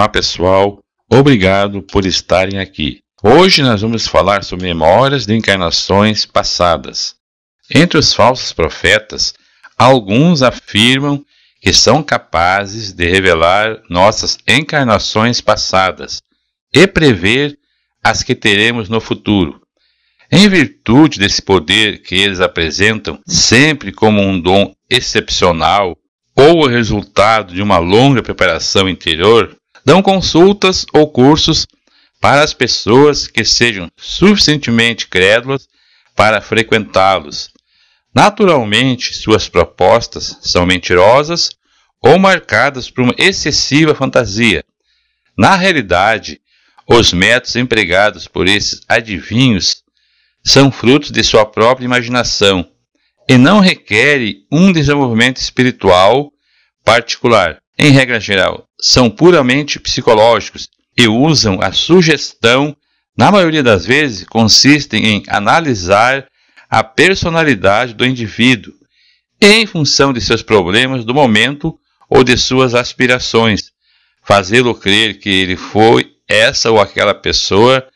Olá pessoal, obrigado por estarem aqui. Hoje nós vamos falar sobre memórias de encarnações passadas. Entre os falsos profetas, alguns afirmam que são capazes de revelar nossas encarnações passadas e prever as que teremos no futuro. Em virtude desse poder que eles apresentam, sempre como um dom excepcional ou o resultado de uma longa preparação interior, dão consultas ou cursos para as pessoas que sejam suficientemente crédulas para frequentá-los. Naturalmente, suas propostas são mentirosas ou marcadas por uma excessiva fantasia. Na realidade, os métodos empregados por esses adivinhos são frutos de sua própria imaginação e não requerem um desenvolvimento espiritual particular. Em regra geral, são puramente psicológicos e usam a sugestão, na maioria das vezes, consistem em analisar a personalidade do indivíduo em função de seus problemas do momento ou de suas aspirações, fazê-lo crer que ele foi essa ou aquela pessoa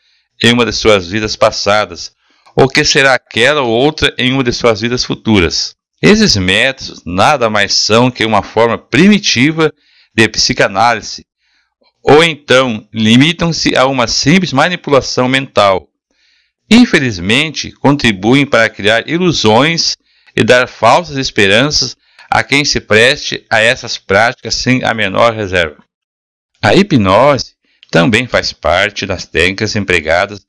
em uma de suas vidas passadas, ou que será aquela ou outra em uma de suas vidas futuras. Esses métodos nada mais são que uma forma primitiva de psicanálise, ou então limitam-se a uma simples manipulação mental. Infelizmente, contribuem para criar ilusões e dar falsas esperanças a quem se preste a essas práticas sem a menor reserva. A hipnose também faz parte das técnicas empregadas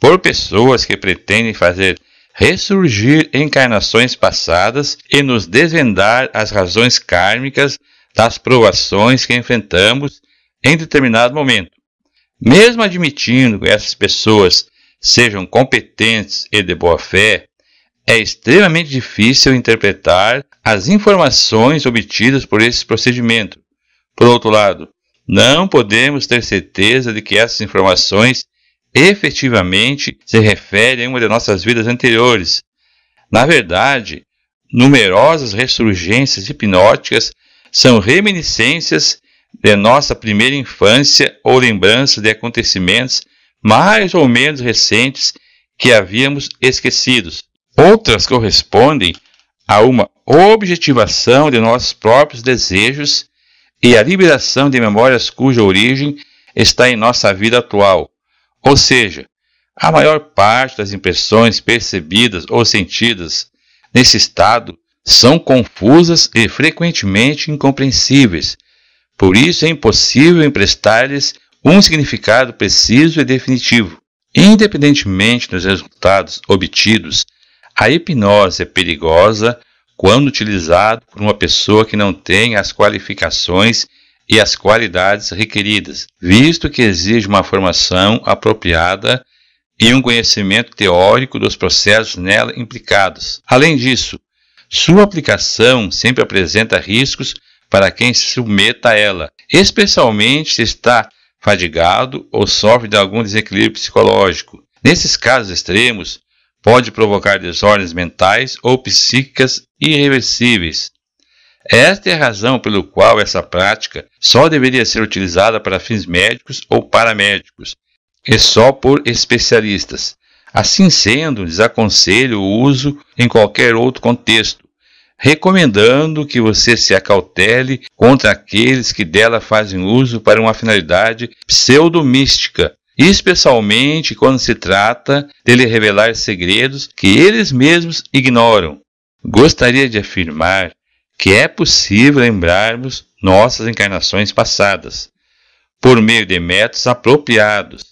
por pessoas que pretendem fazer ressurgir encarnações passadas e nos desvendar as razões kármicas das provações que enfrentamos em determinado momento. Mesmo admitindo que essas pessoas sejam competentes e de boa fé, é extremamente difícil interpretar as informações obtidas por esse procedimento. Por outro lado, não podemos ter certeza de que essas informações efetivamente se referem a uma de nossas vidas anteriores. Na verdade, numerosas ressurgências hipnóticas são reminiscências de nossa primeira infância ou lembrança de acontecimentos mais ou menos recentes que havíamos esquecidos. Outras correspondem a uma objetivação de nossos próprios desejos e a liberação de memórias cuja origem está em nossa vida atual. Ou seja, a maior parte das impressões percebidas ou sentidas nesse estado são confusas e frequentemente incompreensíveis. Por isso é impossível emprestar-lhes um significado preciso e definitivo. Independentemente dos resultados obtidos, a hipnose é perigosa quando utilizada por uma pessoa que não tem as qualificações e as qualidades requeridas, visto que exige uma formação apropriada e um conhecimento teórico dos processos nela implicados. Além disso, sua aplicação sempre apresenta riscos para quem se submeta a ela, especialmente se está fadigado ou sofre de algum desequilíbrio psicológico. Nesses casos extremos, pode provocar desordens mentais ou psíquicas irreversíveis. Esta é a razão pelo qual essa prática só deveria ser utilizada para fins médicos ou paramédicos, e só por especialistas. Assim sendo, desaconselho o uso em qualquer outro contexto, recomendando que você se acautele contra aqueles que dela fazem uso para uma finalidade pseudomística, especialmente quando se trata de lhe revelar segredos que eles mesmos ignoram. Gostaria de afirmar que é possível lembrarmos nossas encarnações passadas, por meio de métodos apropriados,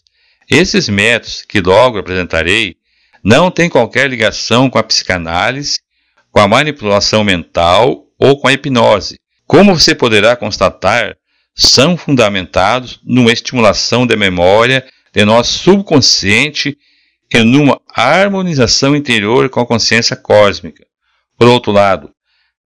esses métodos que logo apresentarei não têm qualquer ligação com a psicanálise, com a manipulação mental ou com a hipnose. Como você poderá constatar, são fundamentados numa estimulação da memória de nosso subconsciente e numa harmonização interior com a consciência cósmica. Por outro lado,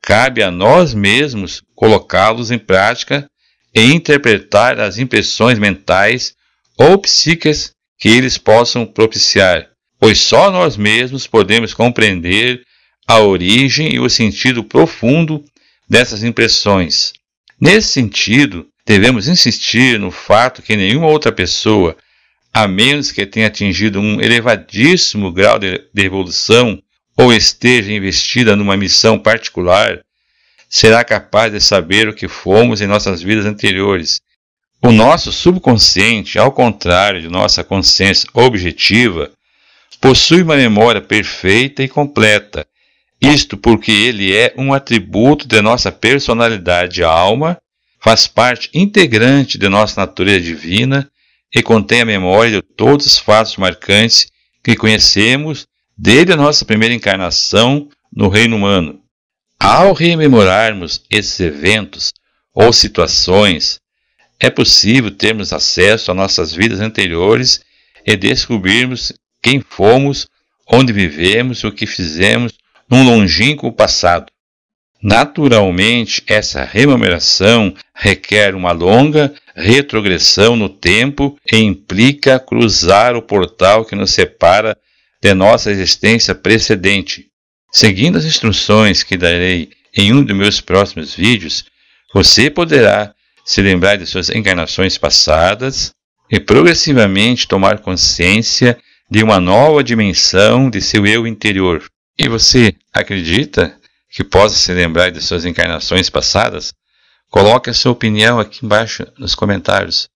cabe a nós mesmos colocá-los em prática e interpretar as impressões mentais ou psíquicas que eles possam propiciar, pois só nós mesmos podemos compreender a origem e o sentido profundo dessas impressões. Nesse sentido, devemos insistir no fato que nenhuma outra pessoa, a menos que tenha atingido um elevadíssimo grau de, de evolução ou esteja investida numa missão particular, será capaz de saber o que fomos em nossas vidas anteriores o nosso subconsciente, ao contrário de nossa consciência objetiva, possui uma memória perfeita e completa, isto porque ele é um atributo de nossa personalidade alma, faz parte integrante de nossa natureza divina e contém a memória de todos os fatos marcantes que conhecemos desde a nossa primeira encarnação no reino humano. Ao rememorarmos esses eventos ou situações, é possível termos acesso a nossas vidas anteriores e descobrirmos quem fomos, onde vivemos e o que fizemos num longínquo passado. Naturalmente, essa rememoração requer uma longa retrogressão no tempo e implica cruzar o portal que nos separa de nossa existência precedente. Seguindo as instruções que darei em um de meus próximos vídeos, você poderá se lembrar de suas encarnações passadas e progressivamente tomar consciência de uma nova dimensão de seu eu interior. E você acredita que possa se lembrar de suas encarnações passadas? Coloque a sua opinião aqui embaixo nos comentários.